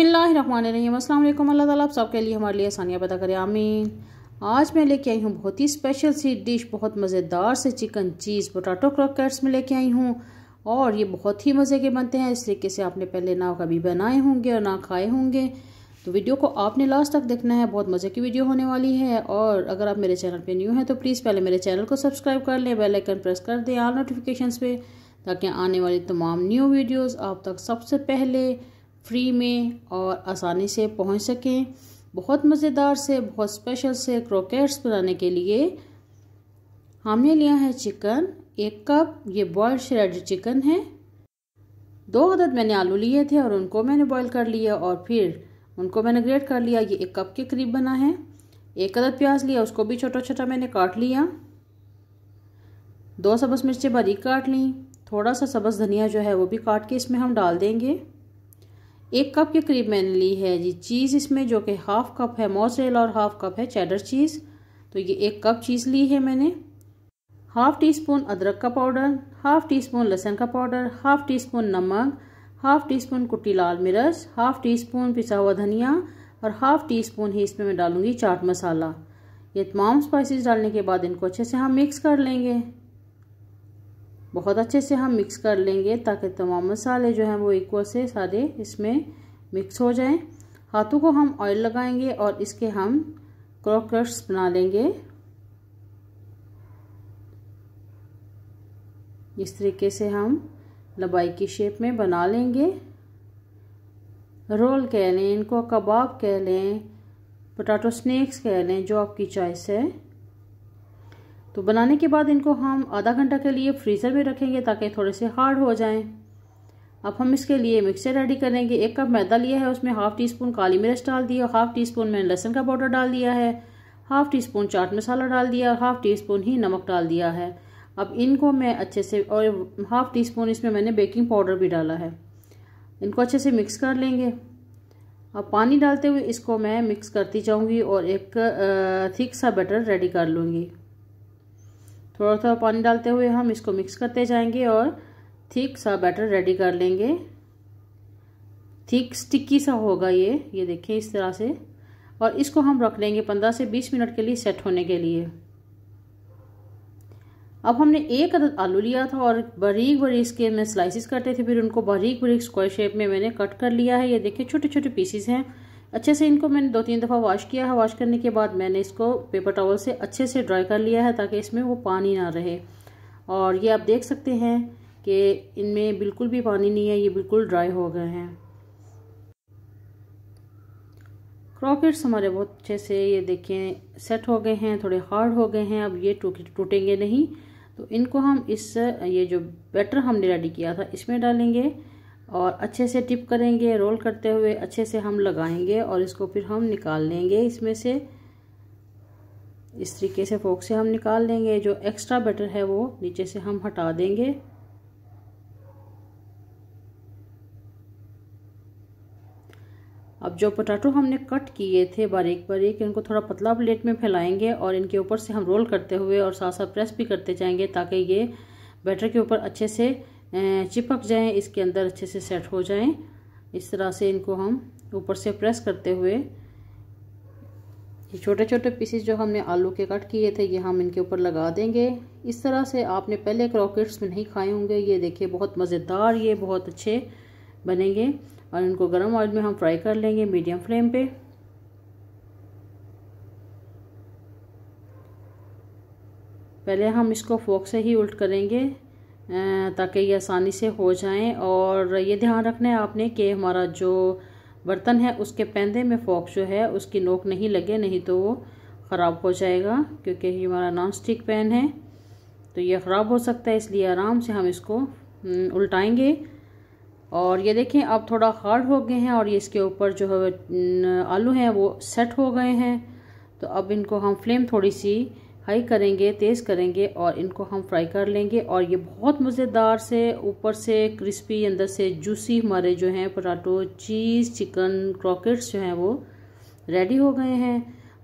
बसमिल अल्लाम अल्लाह ताला आप सबके लिए हमारे लिए आसानियाँ पैदा करें आमीन आज मैं लेके आई हूँ बहुत ही स्पेशल सी डिश बहुत मज़ेदार से चिकन चीज़ पोटाटो क्रॉकर्स में लेके आई हूँ और ये बहुत ही मज़े के बनते हैं इस तरीके से आपने पहले ना कभी बनाए होंगे और ना खाए होंगे तो वीडियो को आपने लास्ट तक देखना है बहुत मज़े की वीडियो होने वाली है और अगर आप मेरे चैनल पर न्यू हैं तो प्लीज़ पहले मेरे चैनल को सब्सक्राइब कर लें बेल आइकन प्रेस कर दें आल नोटिफिकेशन पे ताकि आने वाली तमाम न्यू वीडियोज़ आप तक सबसे पहले फ्री में और आसानी से पहुंच सकें बहुत मज़ेदार से बहुत स्पेशल से क्रोकेट्स बनाने के लिए हमने लिया है चिकन एक कप ये बॉयल्ड श्रेड चिकन है दो अदद मैंने आलू लिए थे और उनको मैंने बॉईल कर लिया और फिर उनको मैंने ग्रेट कर लिया ये एक कप के करीब बना है एक अदद प्याज लिया उसको भी छोटा छोटा मैंने काट लिया दो सब्ज़ मिर्चें बारीक काट ली थोड़ा सा सब्ज़ धनिया जो है वो भी काट के इसमें हम डाल देंगे एक कप के करीब मैंने ली है जी चीज़ इसमें जो कि हाफ़ कप है मोजरेला और हाफ़ कप है चेडर चीज़ तो ये एक कप चीज़ ली है मैंने हाफ़ टी स्पून अदरक का पाउडर हाफ़ टी स्पून लहसन का पाउडर हाफ़ टी स्पून नमक हाफ़ टी स्पून कुट्टी लाल मिर्च हाफ़ टी स्पून पिसा हुआ धनिया और हाफ़ टी स्पून ही इसमें मैं डालूंगी चाट मसाला ये तमाम स्पाइसेस डालने के बाद इनको अच्छे से हम मिक्स कर लेंगे बहुत अच्छे से हम मिक्स कर लेंगे ताकि तमाम मसाले जो हैं वो इक्वल से सारे इसमें मिक्स हो जाएं हाथों को हम ऑयल लगाएंगे और इसके हम क्रॉकर्स बना लेंगे इस तरीके से हम लबाई की शेप में बना लेंगे रोल कह लें इनको कबाब कह लें पोटाटो स्नैक्स कह लें जो आपकी चॉइस है तो बनाने के बाद इनको हम आधा घंटा के लिए फ्रीज़र में रखेंगे ताकि थोड़े से हार्ड हो जाएं अब हम इसके लिए मिक्सचर रेडी करेंगे एक कप मैदा लिया है उसमें हाफ़ टी स्पून काली मिर्च डाल दी और हाफ़ टी स्पून मैंने लहसन का पाउडर डाल दिया है हाफ़ टी स्पून चाट मसाला डाल दिया और हाफ़ टी स्पून ही नमक डाल दिया है अब इनको मैं अच्छे से और हाफ़ टी स्पून इसमें मैंने बेकिंग पाउडर भी डाला है इनको अच्छे से मिक्स कर लेंगे अब पानी डालते हुए इसको मैं मिक्स करती जाऊंगी और एक थिक सा बैटर रेडी कर लूँगी थोड़ा थोड़ा पानी डालते हुए हम इसको मिक्स करते जाएंगे और थिक सा बैटर रेडी कर लेंगे थिक स्टिकी सा होगा ये ये देखिए इस तरह से और इसको हम रख लेंगे पंद्रह से बीस मिनट के लिए सेट होने के लिए अब हमने एक अदद आलू लिया था और बारीक बारीक इसके मैं स्लाइसिस करते थे फिर उनको बारीक बारीक स्क्वायर शेप में मैंने कट कर लिया है ये देखिए छोटे छोटे पीसीस हैं अच्छे से इनको मैंने दो तीन दफ़ा वॉश किया है वॉश करने के बाद मैंने इसको पेपर टॉवल से अच्छे से ड्राई कर लिया है ताकि इसमें वो पानी ना रहे और ये आप देख सकते हैं कि इनमें बिल्कुल भी पानी नहीं है ये बिल्कुल ड्राई हो गए हैं क्रॉकेट्स हमारे बहुत अच्छे से ये देखें सेट हो गए हैं थोड़े हार्ड हो गए हैं अब ये टूटेंगे नहीं तो इनको हम इस ये जो बैटर हमने रेडी किया था इसमें डालेंगे और अच्छे से टिप करेंगे रोल करते हुए अच्छे से हम लगाएंगे और इसको फिर हम निकाल लेंगे इसमें से इस तरीके से फोक से हम निकाल लेंगे जो एक्स्ट्रा बैटर है वो नीचे से हम हटा देंगे अब जो पोटैटो हमने कट किए थे बारीक बारीक इनको थोड़ा पतला प्लेट में फैलाएंगे और इनके ऊपर से हम रोल करते हुए और साथ साथ प्रेस भी करते जाएंगे ताकि ये बैटर के ऊपर अच्छे से चिपक जाएं इसके अंदर अच्छे से सेट हो जाएं इस तरह से इनको हम ऊपर से प्रेस करते हुए ये छोटे छोटे पीसेस जो हमने आलू के कट किए थे ये हम इनके ऊपर लगा देंगे इस तरह से आपने पहले क्रॉकेट्स में नहीं खाए होंगे ये देखिए बहुत मज़ेदार ये बहुत अच्छे बनेंगे और इनको गर्म ऑयल में हम फ्राई कर लेंगे मीडियम फ्लेम पे पहले हम इसको फोक से ही उल्ट करेंगे ताकि ये आसानी से हो जाएं और ये ध्यान रखना है आपने कि हमारा जो बर्तन है उसके पैंदे में फोक जो है उसकी नोक नहीं लगे नहीं तो वो ख़राब हो जाएगा क्योंकि ये हमारा नॉन स्टिक पैन है तो ये ख़राब हो सकता है इसलिए आराम से हम इसको उल्टाएंगे और ये देखें अब थोड़ा हार्ड हो गए हैं और ये इसके ऊपर जो है आलू हैं वो सेट हो गए हैं तो अब इनको हम फ्लेम थोड़ी सी हाई करेंगे तेज़ करेंगे और इनको हम फ्राई कर लेंगे और ये बहुत मज़ेदार से ऊपर से क्रिस्पी अंदर से जूसी हमारे जो हैं पटाटो चीज़ चिकन क्रॉकेट्स जो हैं वो रेडी हो गए हैं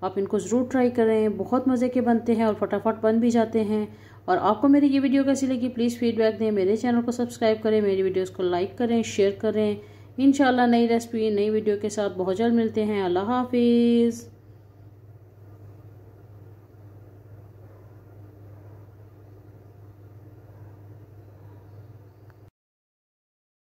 आप इनको ज़रूर ट्राई करें बहुत मज़े के बनते हैं और फटाफट बन भी जाते हैं और आपको मेरी ये वीडियो कैसी लगी प्लीज़ फीडबैक दें मेरे चैनल को सब्सक्राइब करें मेरी वीडियोज़ को लाइक करें शेयर करें इन नई रेसिपी नई वीडियो के साथ बहुत जल्द मिलते हैं अल्लाह हाफिज़